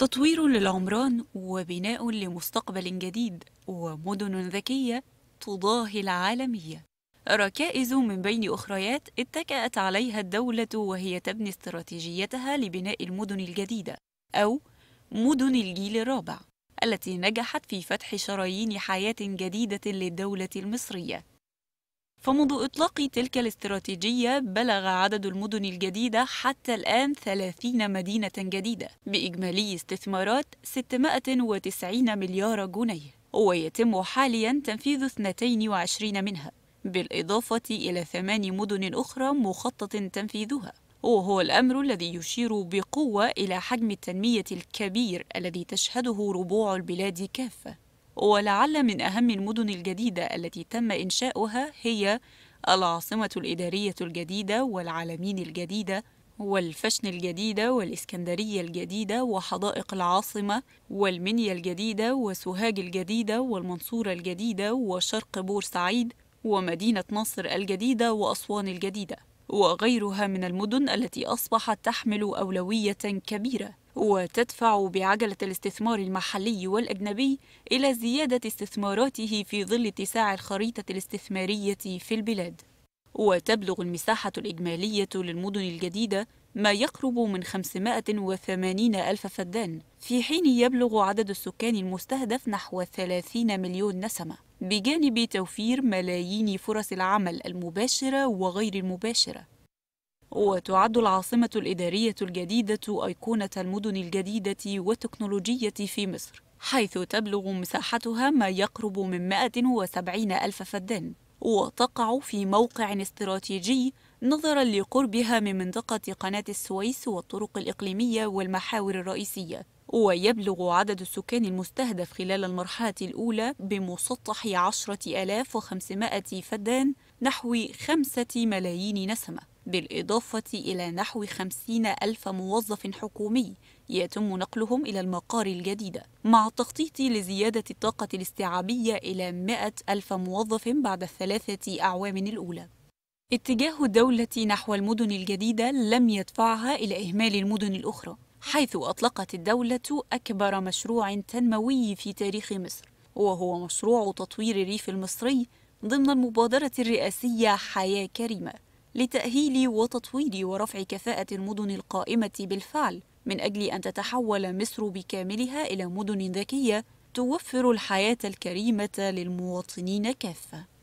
تطوير للعمران وبناء لمستقبل جديد ومدن ذكية تضاهي العالمية ركائز من بين أخريات اتكأت عليها الدولة وهي تبني استراتيجيتها لبناء المدن الجديدة أو مدن الجيل الرابع التي نجحت في فتح شرايين حياة جديدة للدولة المصرية فمنذ إطلاق تلك الاستراتيجية بلغ عدد المدن الجديدة حتى الآن 30 مدينة جديدة بإجمالي استثمارات 690 مليار جنيه ويتم حاليا تنفيذ 22 منها بالإضافة إلى ثمان مدن أخرى مخطط تنفيذها وهو الأمر الذي يشير بقوة إلى حجم التنمية الكبير الذي تشهده ربوع البلاد كافة ولعل من أهم المدن الجديدة التي تم إنشاؤها هي العاصمة الإدارية الجديدة والعالمين الجديدة والفشن الجديدة والإسكندرية الجديدة وحدائق العاصمة والمنيا الجديدة وسوهاج الجديدة والمنصورة الجديدة وشرق بورسعيد ومدينة نصر الجديدة وأسوان الجديدة وغيرها من المدن التي أصبحت تحمل أولوية كبيرة وتدفع بعجلة الاستثمار المحلي والأجنبي إلى زيادة استثماراته في ظل اتساع الخريطة الاستثمارية في البلاد وتبلغ المساحة الإجمالية للمدن الجديدة ما يقرب من 580 ألف فدان في حين يبلغ عدد السكان المستهدف نحو 30 مليون نسمة بجانب توفير ملايين فرص العمل المباشرة وغير المباشرة وتعد العاصمة الإدارية الجديدة أيقونة المدن الجديدة والتكنولوجية في مصر حيث تبلغ مساحتها ما يقرب من 170 ألف فدان وتقع في موقع استراتيجي نظرا لقربها من منطقة قناة السويس والطرق الإقليمية والمحاور الرئيسية ويبلغ عدد السكان المستهدف خلال المرحلة الأولى بمسطح 10500 فدان نحو 5 ملايين نسمة بالإضافة إلى نحو خمسين ألف موظف حكومي يتم نقلهم إلى المقار الجديدة مع التخطيط لزيادة الطاقة الاستيعابية إلى مائة ألف موظف بعد الثلاثة أعوام الأولى اتجاه الدولة نحو المدن الجديدة لم يدفعها إلى إهمال المدن الأخرى حيث أطلقت الدولة أكبر مشروع تنموي في تاريخ مصر وهو مشروع تطوير الريف المصري ضمن المبادرة الرئاسية حياة كريمة لتأهيل وتطوير ورفع كفاءة المدن القائمة بالفعل من أجل أن تتحول مصر بكاملها إلى مدن ذكية توفر الحياة الكريمة للمواطنين كافة